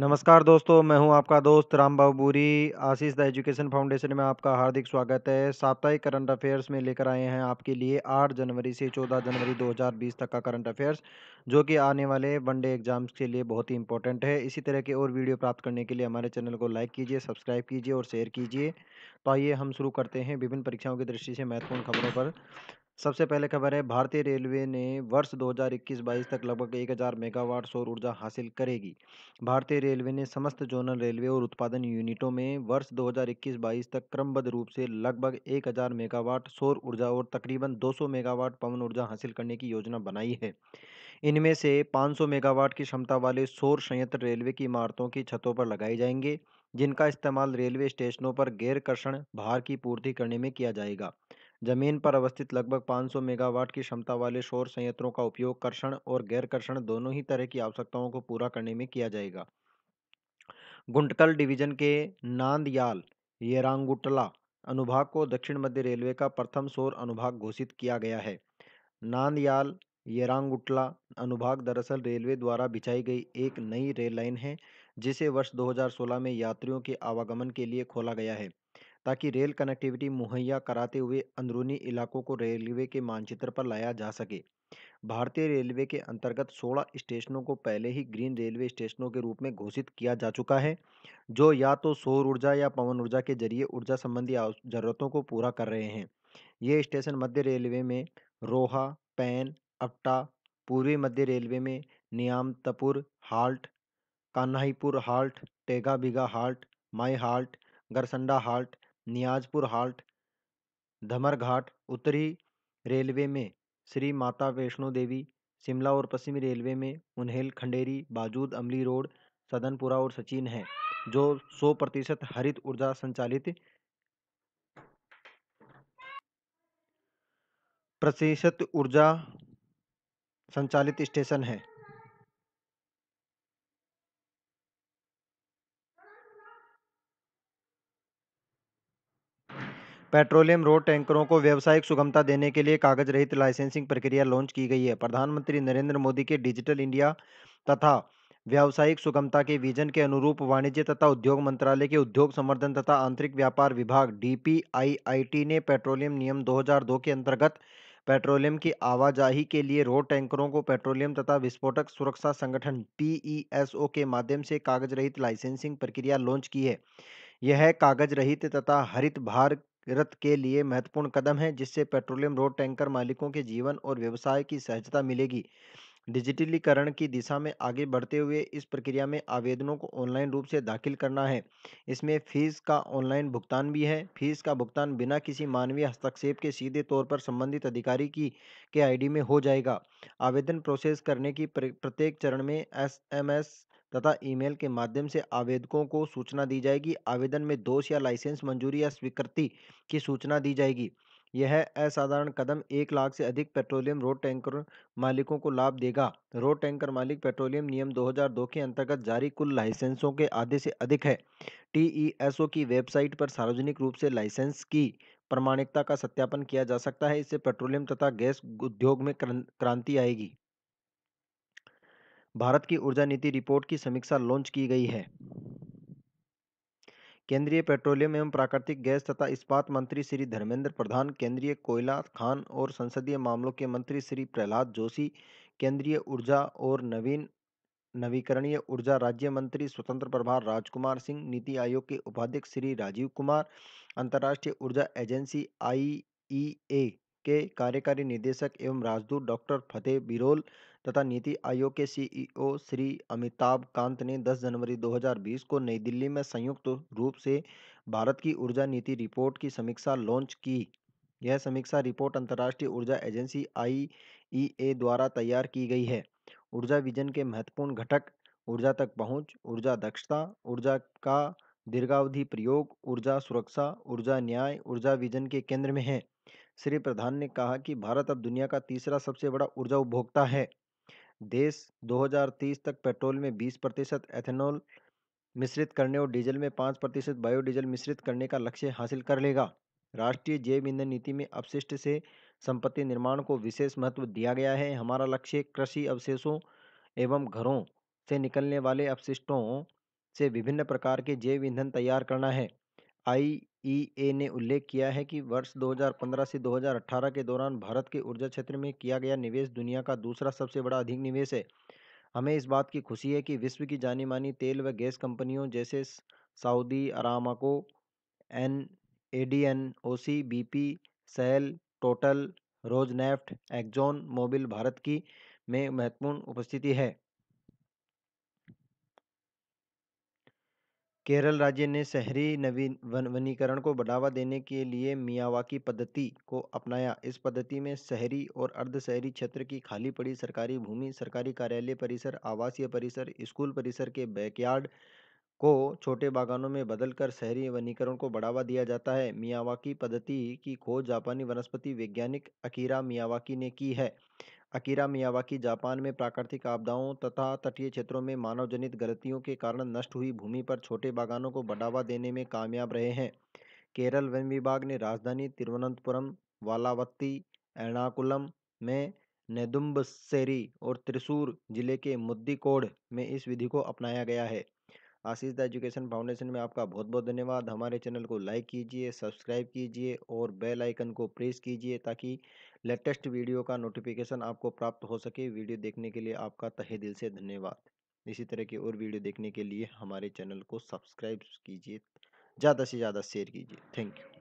नमस्कार दोस्तों मैं हूं आपका दोस्त Ram Baburi Ashish the education foundation में आपका हार्दिक स्वागत है साप्ताहिक करंट अफेयर्स में लेकर आए हैं आपके लिए 8 जनवरी से 14 जनवरी 2020 तक का करंट अफेयर्स जो कि आने वाले वनडे एग्जाम्स के लिए बहुत ही इंपॉर्टेंट है इसी तरह के और वीडियो प्राप्त करने के लिए हमारे चैनल को लाइक कीजिए सब्सक्राइब कीजिए और शेयर कीजिए तो आइए हम शुरू करते हैं विभिन्न परीक्षाओं की दृष्टि से महत्वपूर्ण खबरों पर सबसे पहले खबर है भारतीय रेलवे ने वर्ष 2021-22 तक लगभग 1000 मेगावाट सौर ऊर्जा हासिल करेगी भारतीय रेलवे ने समस्त जोनल रेलवे और उत्पादन यूनिटों में वर्ष 2021-22 तक क्रमबद्ध रूप से लगभग 1000 मेगावाट सौर ऊर्जा और तकरीबन 200 मेगावाट पवन ऊर्जा हासिल करने की योजना बनाई है इनमें से पाँच मेगावाट की क्षमता वाले सौर संयंत्र रेलवे की इमारतों की छतों पर लगाए जाएंगे जिनका इस्तेमाल रेलवे स्टेशनों पर गैर कर्षण भार की पूर्ति करने में किया जाएगा जमीन पर अवस्थित लगभग 500 मेगावाट की क्षमता वाले सौर संयंत्रों का उपयोग कर्षण और गैर कर्षण दोनों ही तरह की आवश्यकताओं को पूरा करने में किया जाएगा गुंटकल डिवीजन के नांदयाल येरांगुटला अनुभाग को दक्षिण मध्य रेलवे का प्रथम सौर अनुभाग घोषित किया गया है नांदयाल येरांगुटला अनुभाग दरअसल रेलवे द्वारा बिछाई गई एक नई रेल लाइन है जिसे वर्ष 2016 में यात्रियों के आवागमन के लिए खोला गया है ताकि रेल कनेक्टिविटी मुहैया कराते हुए अंदरूनी इलाकों को रेलवे के मानचित्र पर लाया जा सके भारतीय रेलवे के अंतर्गत 16 स्टेशनों को पहले ही ग्रीन रेलवे स्टेशनों के रूप में घोषित किया जा चुका है जो या तो सौर ऊर्जा या पवन ऊर्जा के जरिए ऊर्जा संबंधी जरूरतों को पूरा कर रहे हैं ये स्टेशन मध्य रेलवे में रोहा पैन अपटा पूर्वी मध्य रेलवे में Niyamatpur halt Kanhaipur halt Tegabiga halt Mai halt Garsanda halt Niyazpur halt Dhamarghat उत्तरी रेलवे में श्री माता वैष्णो देवी शिमला और पश्चिमी रेलवे में उन्हेल खंडेरी बाजूद अमली रोड सदनपुरा और सचिन है जो 100 प्रतिशत हरित ऊर्जा संचालित प्रतिशत ऊर्जा संचालित स्टेशन है पेट्रोलियम रोड टैंकरों को व्यावसायिक सुगमता देने के लिए कागज रहित लाइसेंसिंग प्रक्रिया लॉन्च की गई है प्रधानमंत्री नरेंद्र मोदी के डिजिटल इंडिया तथा व्यावसायिक सुगमता के विजन के अनुरूप वाणिज्य तथा उद्योग मंत्रालय के उद्योग संवर्धन तथा आंतरिक व्यापार विभाग डी ने पेट्रोलियम नियम 2002 के अंतर्गत पेट्रोलियम की आवाजाही के लिए रोड टैंकरों को पेट्रोलियम तथा विस्फोटक सुरक्षा संगठन पी के माध्यम से कागज रहित लाइसेंसिंग प्रक्रिया लॉन्च की है यह कागज रहित तथा हरित भार रत के लिए महत्वपूर्ण कदम है जिससे पेट्रोलियम रोड टैंकर मालिकों के जीवन और व्यवसाय की सहजता मिलेगी डिजिटलीकरण की दिशा में आगे बढ़ते हुए इस प्रक्रिया में आवेदनों को ऑनलाइन रूप से दाखिल करना है इसमें फीस का ऑनलाइन भुगतान भी है फीस का भुगतान बिना किसी मानवीय हस्तक्षेप के सीधे तौर पर संबंधित अधिकारी की के आईडी में हो जाएगा आवेदन प्रोसेस करने की प्रत्येक चरण में एस तथा ईमेल के माध्यम से आवेदकों को सूचना दी जाएगी आवेदन में दोष या लाइसेंस मंजूरी या स्वीकृति की सूचना दी जाएगी यह असाधारण कदम एक लाख से अधिक पेट्रोलियम रोड टैंकर मालिकों को लाभ देगा रोड टैंकर मालिक पेट्रोलियम नियम 2002 के अंतर्गत जारी कुल लाइसेंसों के आधे से अधिक है टीईएसओ की वेबसाइट पर सार्वजनिक रूप से लाइसेंस की प्रमाणिकता का सत्यापन किया जा सकता है इससे पेट्रोलियम तथा गैस उद्योग में क्रांति आएगी भारत की ऊर्जा नीति रिपोर्ट की समीक्षा लॉन्च की गई है केंद्रीय पेट्रोलियम एवं प्राकृतिक गैस तथा इस्पात मंत्री श्री धर्मेंद्र प्रधान केंद्रीय कोयला खान और संसदीय मामलों के मंत्री श्री प्रहलाद जोशी केंद्रीय ऊर्जा और नवीन नवीकरणीय ऊर्जा राज्य मंत्री स्वतंत्र प्रभार राजकुमार सिंह नीति आयोग के उपाध्यक्ष श्री राजीव कुमार अंतर्राष्ट्रीय ऊर्जा एजेंसी आई के कार्यकारी निदेशक एवं राजदूत डॉक्टर फतेह बिरोल तथा नीति आयोग के सीईओ श्री अमिताभ कांत ने 10 जनवरी 2020 को नई दिल्ली में संयुक्त रूप से भारत की ऊर्जा नीति रिपोर्ट की समीक्षा लॉन्च की यह समीक्षा रिपोर्ट अंतर्राष्ट्रीय ऊर्जा एजेंसी आई द्वारा तैयार की गई है ऊर्जा विजन के महत्वपूर्ण घटक ऊर्जा तक पहुंच, ऊर्जा दक्षता ऊर्जा का दीर्घावधि प्रयोग ऊर्जा सुरक्षा ऊर्जा न्याय ऊर्जा विजन के केंद्र में है श्री प्रधान ने कहा कि भारत अब दुनिया का तीसरा सबसे बड़ा ऊर्जा उपभोक्ता है देश 2030 तक पेट्रोल में 20 प्रतिशत एथेनॉल मिश्रित करने और डीजल में 5 प्रतिशत बायोडीजल मिश्रित करने का लक्ष्य हासिल कर लेगा राष्ट्रीय जैव ईंधन नीति में अपशिष्ट से संपत्ति निर्माण को विशेष महत्व दिया गया है हमारा लक्ष्य कृषि अवशेषों एवं घरों से निकलने वाले अपशिष्टों से विभिन्न प्रकार के जैव ईंधन तैयार करना है आईईए ने उल्लेख किया है कि वर्ष 2015 से 2018 के दौरान भारत के ऊर्जा क्षेत्र में किया गया निवेश दुनिया का दूसरा सबसे बड़ा अधिक निवेश है हमें इस बात की खुशी है कि विश्व की जानी मानी तेल व गैस कंपनियों जैसे Saudi Aramco and A D N O C B P Shell Total Rosneft Exxon Mobil Bharat की में महत्वपूर्ण उपस्थिति है केरल राज्य ने शहरी नवीन वनीकरण को बढ़ावा देने के लिए मियावाकी पद्धति को अपनाया इस पद्धति में शहरी और अर्ध शहरी क्षेत्र की खाली पड़ी सरकारी भूमि सरकारी कार्यालय परिसर आवासीय परिसर स्कूल परिसर के बैकयार्ड को छोटे बागानों में बदलकर शहरी वनीकरण को बढ़ावा दिया जाता है मियावाकी पद्धति की खोज जापानी वनस्पति वैज्ञानिक अकीरा मियावाकी ने की है अकीरा मियावाकी जापान में प्राकृतिक आपदाओं तथा तटीय क्षेत्रों में मानव जनित गलतियों के कारण नष्ट हुई भूमि पर छोटे बागानों को बढ़ावा देने में कामयाब रहे हैं केरल वन विभाग ने राजधानी तिरुवनंतपुरम वालावत्ती एर्णाकुलम में नेदुम्बसेरी और त्रिशूर जिले के मुद्दीकोड में इस विधि को अपनाया गया है आशीष द एजुकेशन फाउंडेशन में आपका बहुत बहुत धन्यवाद हमारे चैनल को लाइक कीजिए सब्सक्राइब कीजिए और बेल आइकन को प्रेस कीजिए ताकि लेटेस्ट वीडियो का नोटिफिकेशन आपको प्राप्त हो सके वीडियो देखने के लिए आपका तहे दिल से धन्यवाद इसी तरह की और वीडियो देखने के लिए हमारे चैनल को सब्सक्राइब कीजिए ज़्यादा से ज़्यादा शेयर कीजिए थैंक यू